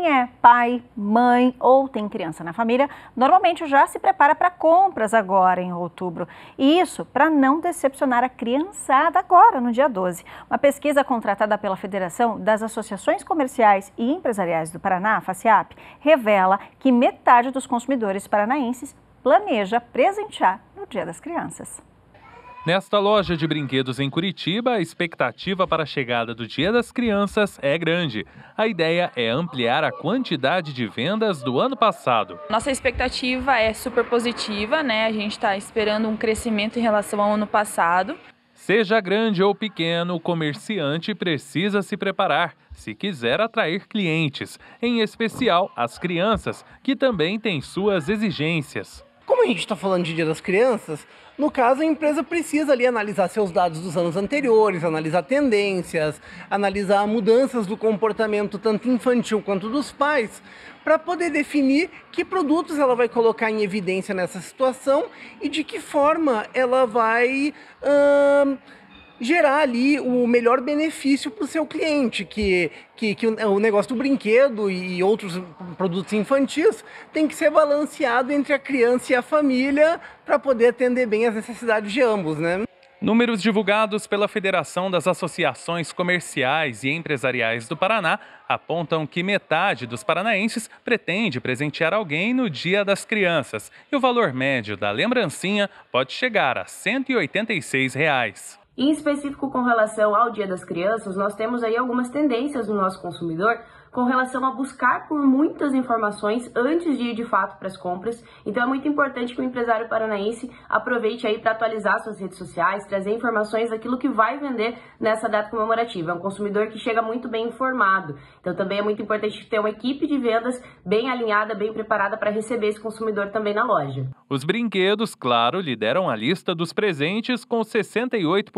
quem é pai, mãe ou tem criança na família, normalmente já se prepara para compras agora em outubro. E isso para não decepcionar a criançada agora, no dia 12. Uma pesquisa contratada pela Federação das Associações Comerciais e Empresariais do Paraná, FACIAP, revela que metade dos consumidores paranaenses planeja presentear no Dia das Crianças. Nesta loja de brinquedos em Curitiba, a expectativa para a chegada do Dia das Crianças é grande. A ideia é ampliar a quantidade de vendas do ano passado. Nossa expectativa é super positiva, né? A gente está esperando um crescimento em relação ao ano passado. Seja grande ou pequeno, o comerciante precisa se preparar se quiser atrair clientes, em especial as crianças, que também têm suas exigências. Como a gente está falando de Dia das Crianças, no caso a empresa precisa ali analisar seus dados dos anos anteriores, analisar tendências, analisar mudanças do comportamento tanto infantil quanto dos pais, para poder definir que produtos ela vai colocar em evidência nessa situação e de que forma ela vai gerar ali o melhor benefício para o seu cliente, que, que, que, o negócio do brinquedo e outros produtos infantis tem que ser balanceado entre a criança e a família para poder atender bem as necessidades de ambos, né? Números divulgados pela Federação das Associações Comerciais e Empresariais do Paraná apontam que metade dos paranaenses pretende presentear alguém no Dia das Crianças e o valor médio da lembrancinha pode chegar a R$ 186. Reais. Em específico com relação ao Dia das Crianças, nós temos aí algumas tendências no nosso consumidor com relação a buscar por muitas informações antes de ir de fato para as compras. Então é muito importante que o empresário paranaense aproveite aí para atualizar suas redes sociais, trazer informações daquilo que vai vender nessa data comemorativa. É um consumidor que chega muito bem informado. Então também é muito importante ter uma equipe de vendas bem alinhada, bem preparada para receber esse consumidor também na loja. Os brinquedos, claro, lideram a lista dos presentes com 68%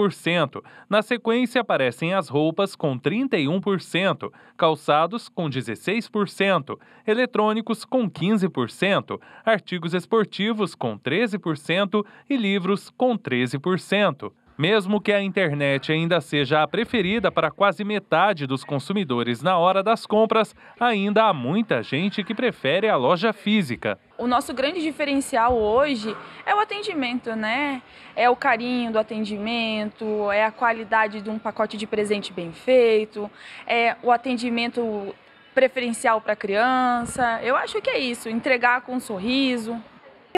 na sequência aparecem as roupas com 31%, calçados com 16%, eletrônicos com 15%, artigos esportivos com 13% e livros com 13%. Mesmo que a internet ainda seja a preferida para quase metade dos consumidores na hora das compras, ainda há muita gente que prefere a loja física o nosso grande diferencial hoje é o atendimento, né? É o carinho do atendimento, é a qualidade de um pacote de presente bem feito, é o atendimento preferencial para criança. Eu acho que é isso, entregar com um sorriso.